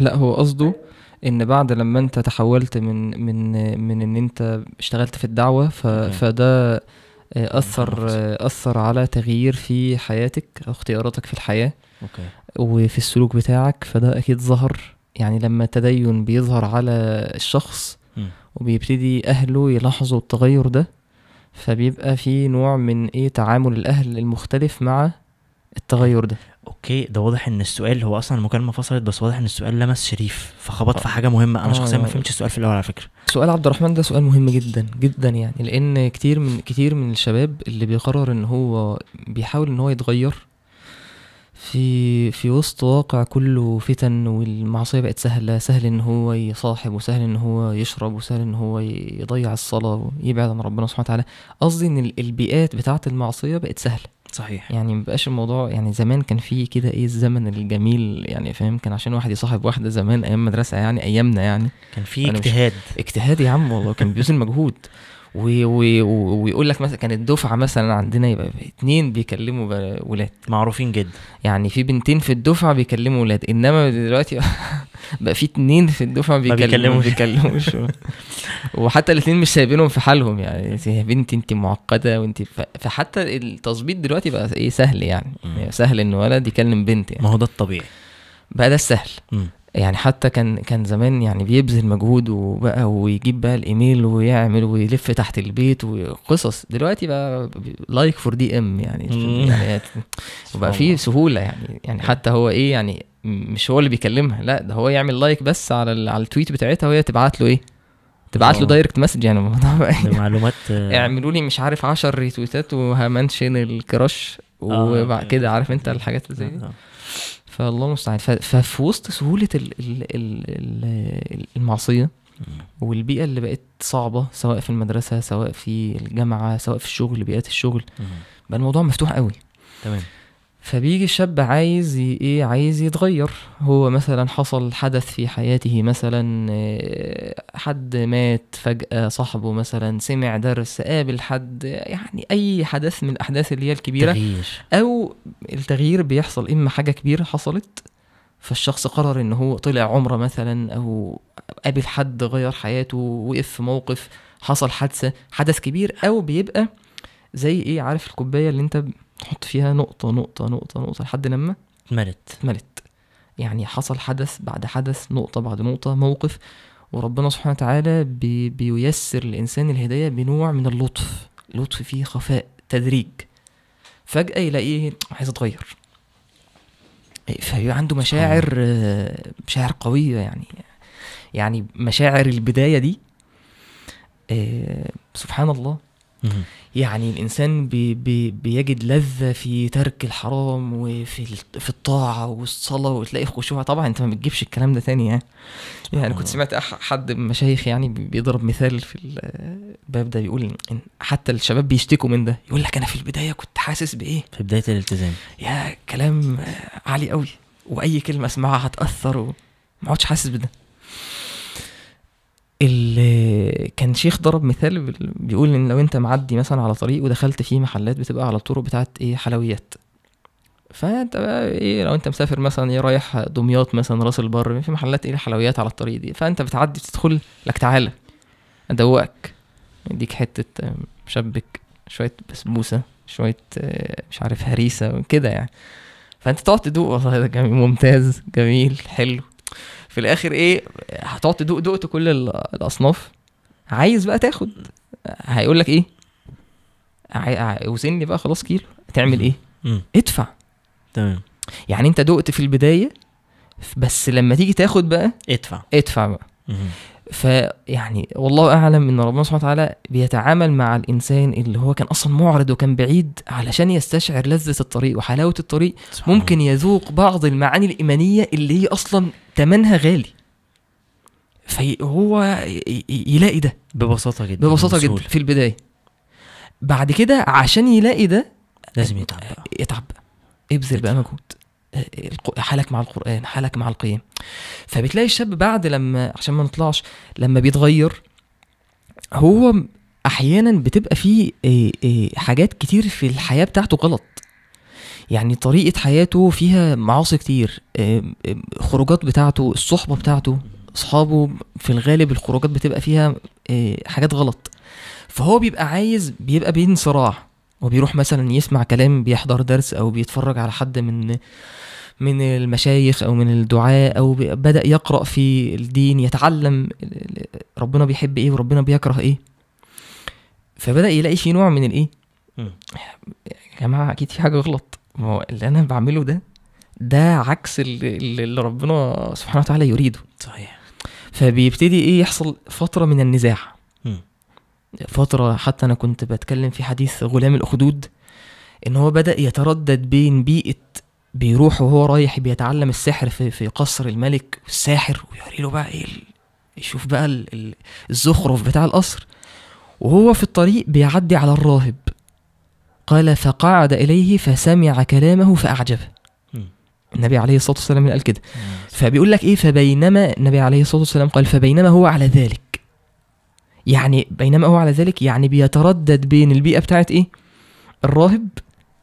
لا هو قصده ان بعد لما انت تحولت من من من ان انت اشتغلت في الدعوه ف فده آه، اثر آه، اثر على تغيير في حياتك او اختياراتك في الحياه أوكي. وفي السلوك بتاعك فده اكيد ظهر يعني لما التدين بيظهر على الشخص وبيبتدي اهله يلاحظوا التغير ده فبيبقى في نوع من ايه تعامل الاهل المختلف مع التغير ده اوكي ده واضح ان السؤال هو اصلا المكالمه فصلت بس واضح ان السؤال لمس شريف فخبط في آه. حاجه مهمه انا آه، شخصيا ما يعني. فهمتش السؤال في الاول على فكره سؤال عبد الرحمن ده سؤال مهم جدا جدا يعني لان كتير من كتير من الشباب اللي بيقرر ان هو بيحاول ان هو يتغير في في وسط واقع كله فتن والمعصية بقت سهلة سهل ان هو يصاحب وسهل ان هو يشرب وسهل ان هو يضيع الصلاة ويبعد عن ربنا سبحانه وتعالى قصدي ان البيئات بتاعة المعصية بقت سهلة صحيح يعني مبقاش الموضوع يعني زمان كان في كده ايه الزمن الجميل يعني فاهم كان عشان واحد يصاحب واحده زمان ايام مدرسه يعني ايامنا يعني كان في اجتهاد اجتهاد يا عم والله كان بيبذل مجهود ويقول لك مثلا كانت دفعه مثلا عندنا يبقى اتنين بيكلموا ولاد معروفين جدا يعني في بنتين في الدفعه بيكلموا ولاد انما دلوقتي بقى في اتنين في الدفعه بيكلموا بيكلموش وحتى الاثنين مش سايبينهم في حالهم يعني يا بنتي انت معقده وانت فحتى التظبيط دلوقتي بقى ايه سهل يعني, يعني سهل ان ولد يكلم بنت يعني ما هو ده الطبيعي بقى ده السهل يعني حتى كان كان زمان يعني بيبذل مجهود وبقى ويجيب بقى الايميل ويعمل ويلف تحت البيت وقصص دلوقتي بقى لايك فور دي ام يعني يعني وبقى في سهوله يعني يعني حتى هو ايه يعني مش هو اللي بيكلمها لا ده هو يعمل لايك بس على على التويت بتاعتها وهي تبعت له ايه تبعت له دايركت مسج يعني الموضوع إيه؟ معلومات آه. اعملوا لي مش عارف 10 ريتويتات وهمنشن الكراش وبعد كده عارف انت الحاجات زي دي آه، آه. فالله المستعان ففي وسط سهوله المعصيه والبيئه اللي بقت صعبه سواء في المدرسه سواء في الجامعه سواء في الشغل بيئات الشغل بقى الموضوع مفتوح قوي تمام فبيجي الشاب عايز ايه عايز يتغير هو مثلا حصل حدث في حياته مثلا آه، حد مات فجأة صاحبه مثلا سمع درس قابل حد يعني اي حدث من الاحداث اللي هي الكبيرة تغيير. او التغيير بيحصل اما حاجة كبيرة حصلت فالشخص قرر ان هو طلع عمره مثلا او قابل حد غير حياته وقف في موقف حصل حادثة حدث كبير او بيبقى زي ايه عارف الكوباية اللي انت تحط فيها نقطه نقطه نقطه نقطه لحد لما اتملت اتملت يعني حصل حدث بعد حدث نقطه بعد نقطه موقف وربنا سبحانه وتعالى بي بييسر للانسان الهدايه بنوع من اللطف لطف فيه خفاء تدريج فجاه يلاقيه عايز اتغير فيبقى عنده مشاعر مشاعر قويه يعني يعني مشاعر البدايه دي آه، سبحان الله يعني الانسان بي بي بيجد لذه في ترك الحرام وفي في الطاعه والصلاه وتلاقي خشوع طبعا انت ما بتجيبش الكلام ده ثاني يعني يعني كنت سمعت حد من المشايخ يعني بيضرب مثال في الباب ده بيقول إن حتى الشباب بيشتكوا من ده يقول لك انا في البدايه كنت حاسس بايه في بدايه الالتزام يا كلام عالي قوي واي كلمه اسمعها هتاثر وما اقعدش حاسس بده كان شيخ ضرب مثال بيقول ان لو انت معدي مثلا على طريق ودخلت فيه محلات بتبقى على الطرق بتاعت ايه حلويات فانت بقى ايه لو انت مسافر مثلا ايه رايح دمياط مثلا راس البر في محلات ايه حلويات على الطريق دي فانت بتعدي بتدخل لك تعالى ادوقك اديك حته مشبك شويه بسبوسه شويه آه، مش عارف هريسه كده يعني فانت تقعد تدوق والله ده جميل ممتاز جميل حلو في الاخر ايه هتقعد تدوق دقت كل الاصناف عايز بقى تاخد هيقول لك ايه وزني بقى خلاص كيلو تعمل ايه ادفع تمام يعني انت دقت في البدايه بس لما تيجي تاخد بقى ادفع ادفع بقى فيعني والله اعلم ان ربنا سبحانه وتعالى بيتعامل مع الانسان اللي هو كان اصلا معرض وكان بعيد علشان يستشعر لذه الطريق وحلاوه الطريق ممكن يذوق بعض المعاني الايمانيه اللي هي اصلا ثمنها غالي فهو يلاقي ده ببساطه جدا ببساطه جدا في البدايه بعد كده عشان يلاقي ده لازم يتعب بقى. آه، يتعب بقى ابذل بقى مجهود آه، حالك مع القران حالك مع القيم فبتلاقي الشاب بعد لما عشان ما نطلعش لما بيتغير هو احيانا بتبقى فيه آه، حاجات كتير في الحياه بتاعته غلط يعني طريقة حياته فيها معاصي كتير خروجات بتاعته الصحبة بتاعته اصحابه في الغالب الخروجات بتبقى فيها آه، حاجات غلط فهو بيبقى عايز بيبقى بين صراع وبيروح مثلا يسمع كلام بيحضر درس او بيتفرج على حد من من المشايخ او من الدعاء او بدا يقرا في الدين يتعلم ربنا بيحب ايه وربنا بيكره ايه فبدا يلاقي في نوع من الايه يا جماعه اكيد في حاجه غلط ما هو اللي انا بعمله ده ده عكس اللي ربنا سبحانه وتعالى يريده صحيح فبيبتدي ايه يحصل فتره من النزاع م. فتره حتى انا كنت بتكلم في حديث غلام الاخدود ان هو بدا يتردد بين بيئه بيروح وهو رايح بيتعلم السحر في, في قصر الملك والساحر ويوري له بقى ايه يشوف بقى الزخرف بتاع القصر وهو في الطريق بيعدي على الراهب قال فقعد اليه فسمع كلامه فاعجبه النبي عليه الصلاه والسلام قال كده فبيقول لك ايه فبينما النبي عليه الصلاه والسلام قال فبينما هو على ذلك يعني بينما هو على ذلك يعني بيتردد بين البيئه بتاعت ايه الراهب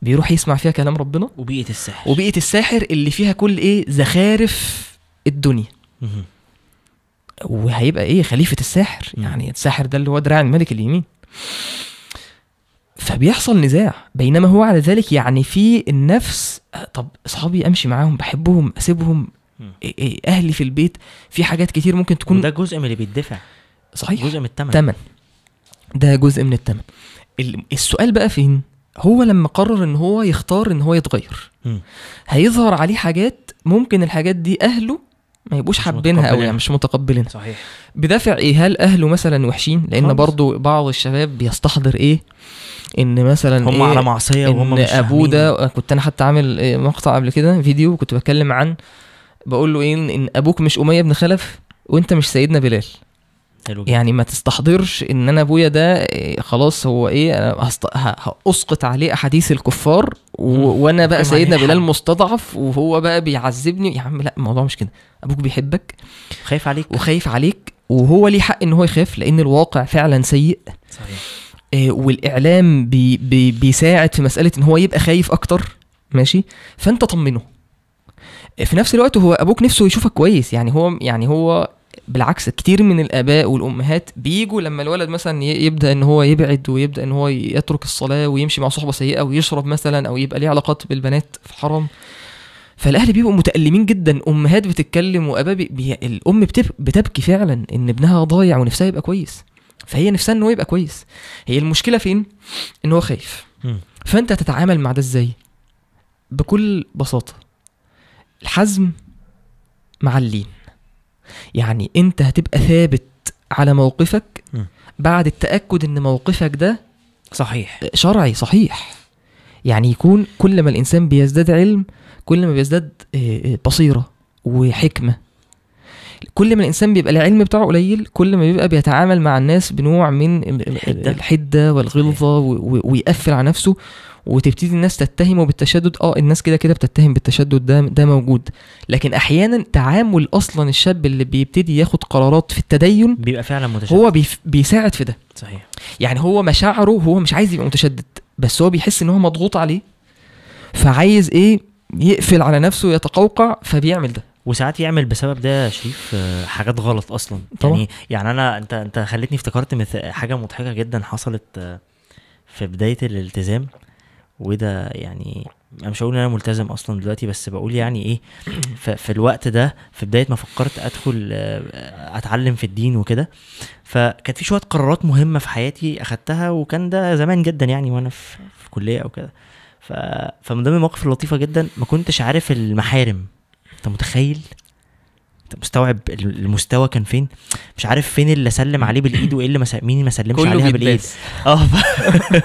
بيروح يسمع فيها كلام ربنا وبيئه الساحر وبيئه الساحر اللي فيها كل ايه زخارف الدنيا وهيبقى ايه خليفه الساحر يعني الساحر ده اللي هو دراع الملك اليمين فبيحصل نزاع بينما هو على ذلك يعني في النفس آه، طب اصحابي امشي معاهم بحبهم اسيبهم إيه، إيه، اهلي في البيت في حاجات كتير ممكن تكون ده جزء من اللي بيدفع صحيح جزء من الثمن تمن ده جزء من الثمن السؤال بقى فين هو لما قرر ان هو يختار ان هو يتغير م. هيظهر عليه حاجات ممكن الحاجات دي اهله ما يبقوش حابينها قوي يعني مش متقبلينها صحيح بدافع ايه هل اهله مثلا وحشين لان برضو بعض الشباب بيستحضر ايه ان مثلا هم إيه على معصيه وهم مش ابوه ده كنت انا حتى عامل إيه، مقطع قبل كده فيديو كنت بتكلم عن بقول له ايه ان ابوك مش اميه بن خلف وانت مش سيدنا بلال حلو جدا. يعني ما تستحضرش ان انا ابويا ده إيه، خلاص هو ايه انا هست... هاسقط عليه احاديث الكفار و... وانا بقى سيدنا بلال مستضعف وهو بقى بيعذبني يا عم لا الموضوع مش كده ابوك بيحبك خايف عليك وخايف عليك وهو ليه حق ان هو يخاف لان الواقع فعلا سيء صحيح آه، والاعلام بي بي بيساعد في مساله ان هو يبقى خايف اكتر ماشي فانت طمنه في نفس الوقت هو ابوك نفسه يشوفك كويس يعني هو يعني هو بالعكس كتير من الاباء والامهات بيجوا لما الولد مثلا يبدا ان هو يبعد ويبدا ان هو يترك الصلاه ويمشي مع صحبه سيئه ويشرب مثلا او يبقى ليه علاقات بالبنات في حرام فالاهل بيبقوا متالمين جدا امهات بتتكلم واباء بي... الام بتب... بتبكي فعلا ان ابنها ضايع ونفسها يبقى كويس فهي نفسها ان هو يبقى كويس هي المشكله فين ان هو خايف فانت تتعامل مع ده ازاي بكل بساطه الحزم مع اللين يعني انت هتبقى ثابت على موقفك بعد التاكد ان موقفك ده صحيح شرعي صحيح يعني يكون كل ما الانسان بيزداد علم كل ما بيزداد آه، آه، بصيره وحكمه كل ما الانسان بيبقى العلم بتاعه قليل كل ما بيبقى بيتعامل مع الناس بنوع من الحده والغلظه ويقفل على نفسه وتبتدي الناس تتهمه بالتشدد اه الناس كده كده بتتهم بالتشدد ده ده موجود لكن احيانا تعامل اصلا الشاب اللي بيبتدي ياخد قرارات في التدين بيبقى فعلا متشدد هو بيساعد في ده صحيح يعني هو مشاعره هو مش عايز يبقى متشدد بس هو بيحس ان هو مضغوط عليه فعايز ايه يقفل على نفسه يتقوقع فبيعمل ده وساعات يعمل بسبب ده يا شريف آه، حاجات غلط اصلا طبعا. يعني يعني انا انت انت خليتني افتكرت حاجه مضحكه جدا حصلت آه، في بدايه الالتزام وده يعني انا مش هقول ان انا ملتزم اصلا دلوقتي بس بقول يعني ايه في الوقت ده في بدايه ما فكرت ادخل آه، اتعلم في الدين وكده فكان في شويه قرارات مهمه في حياتي اخدتها وكان ده زمان جدا يعني وانا في, في كليه او كده فمن ضمن المواقف اللطيفه جدا ما كنتش عارف المحارم انت متخيل مستوعب المستوى كان فين مش عارف فين اللي سلم عليه بالايد وايه اللي مين ما سلمش عليها بالايد اه ف...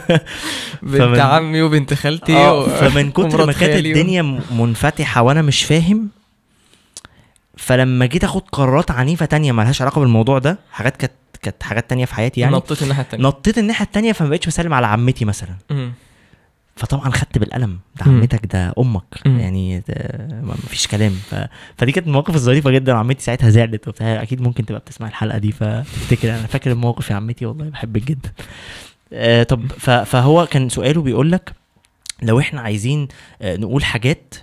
بنت عمي وبنت خالتي آه، و... فمن كتر ما كانت الدنيا منفتحه وانا مش فاهم فلما جيت اخد قرارات عنيفه تانية مالهاش علاقه بالموضوع ده حاجات كانت كانت حاجات تانية في حياتي يعني نطيت الناحيه التانية نطيت الناحيه التانية فما بقتش بسلم على عمتي مثلا فطبعا خدت بالقلم ده عمتك ده امك م. يعني ما فيش كلام ف... فدي كانت المواقف الظريفه جدا عمتي ساعتها زعلت وبتاع اكيد ممكن تبقى بتسمع الحلقه دي فتفتكر انا فاكر الموقف يا عمتي والله بحبك جدا آه طب ف... فهو كان سؤاله بيقول لك لو احنا عايزين آه، نقول حاجات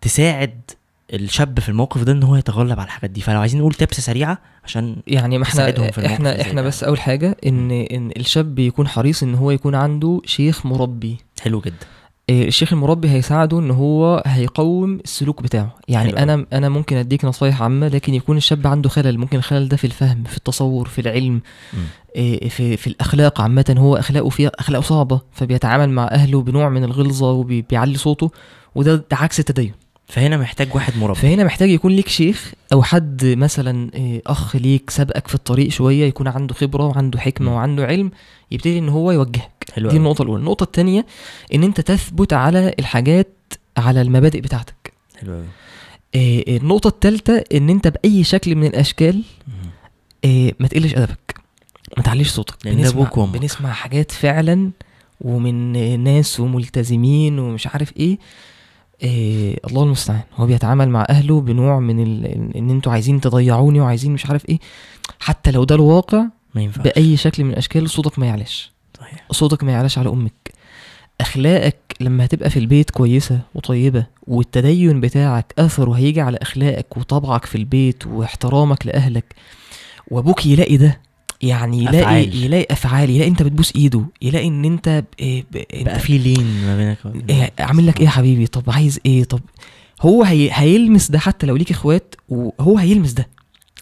تساعد الشاب في الموقف ده ان هو يتغلب على الحاجات دي فلو عايزين نقول تبس سريعه عشان يعني ما احنا في احنا احنا بس اول حاجه ان ان الشاب يكون حريص ان هو يكون عنده شيخ مربي حلو جدا آه، الشيخ المربي هيساعده ان هو هيقوم السلوك بتاعه يعني حلو. انا انا ممكن اديك نصايح عامه لكن يكون الشاب عنده خلل ممكن الخلل ده في الفهم في التصور في العلم م. آه، في في الاخلاق عامه هو اخلاقه فيها اخلاقه صعبه فبيتعامل مع اهله بنوع من الغلظه وبيعلي صوته وده عكس التدين فهنا محتاج واحد مربي فهنا محتاج يكون ليك شيخ او حد مثلا إيه، اخ ليك سبقك في الطريق شويه يكون عنده خبره وعنده حكمه م. وعنده علم يبتدي ان هو يوجهك حلو دي النقطه الاولى النقطه الثانيه ان انت تثبت على الحاجات على المبادئ بتاعتك حلو إيه،, إيه النقطه الثالثه ان انت باي شكل من الاشكال إيه ما تقلش ادبك ما تعليش صوتك لأن بنسمع بنسمع حاجات فعلا ومن ناس وملتزمين ومش عارف ايه إيه الله المستعان هو بيتعامل مع اهله بنوع من ال... ان انتوا عايزين تضيعوني وعايزين مش عارف ايه حتى لو ده الواقع ما ينفعش باي شكل من الاشكال صوتك ما يعلاش صحيح صوتك ما يعلاش على امك اخلاقك لما هتبقى في البيت كويسه وطيبه والتدين بتاعك اثره هيجي على اخلاقك وطبعك في البيت واحترامك لاهلك وابوك يلاقي ده يعني يلاقي أفعال. يلاقي افعال يلاقي انت بتبوس ايده يلاقي ان انت بقى في لين ما بينك إيه عامل لك ايه يا حبيبي طب عايز ايه طب هو هي... هيلمس ده حتى لو ليك اخوات وهو هيلمس ده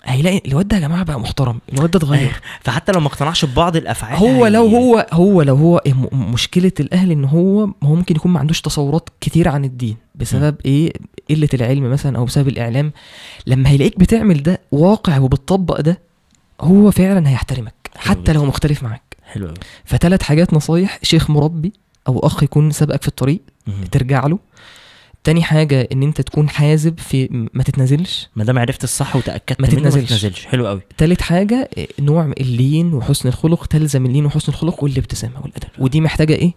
هيلاقي الواد ده يا جماعه بقى محترم الواد ده اتغير فحتى لو ما اقتنعش ببعض الافعال هو لو هو هو لو هو مشكله الاهل ان هو هو ممكن يكون ما عندوش تصورات كتير عن الدين بسبب م. ايه قله العلم مثلا او بسبب الاعلام لما هيلاقيك بتعمل ده واقع وبتطبق ده هو فعلا هيحترمك حتى لو مختلف معاك حلو فثلاث حاجات نصايح شيخ مربي او اخ يكون سبقك في الطريق مم. ترجع له تاني حاجة إن أنت تكون حازب في ما تتنازلش ما دام عرفت الصح وتأكدت ما تتنازلش. ما تتنازلش حلو قوي تالت حاجة نوع اللين وحسن الخلق تلزم اللين وحسن الخلق والابتسامة والأدب ودي محتاجة إيه؟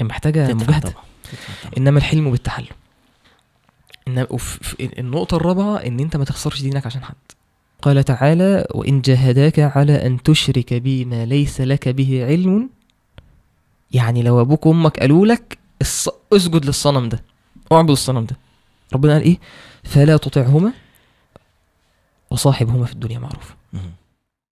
محتاجة مجاهدة إنما الحلم بالتحلم إن النقطة الرابعة إن أنت ما تخسرش دينك عشان حد قال تعالى وإن جاهداك على أن تشرك بي ما ليس لك به علم يعني لو أبوك وأمك قالوا لك اسجد للصنم ده اعبد الصنم ده ربنا قال إيه فلا تطعهما وصاحبهما في الدنيا معروف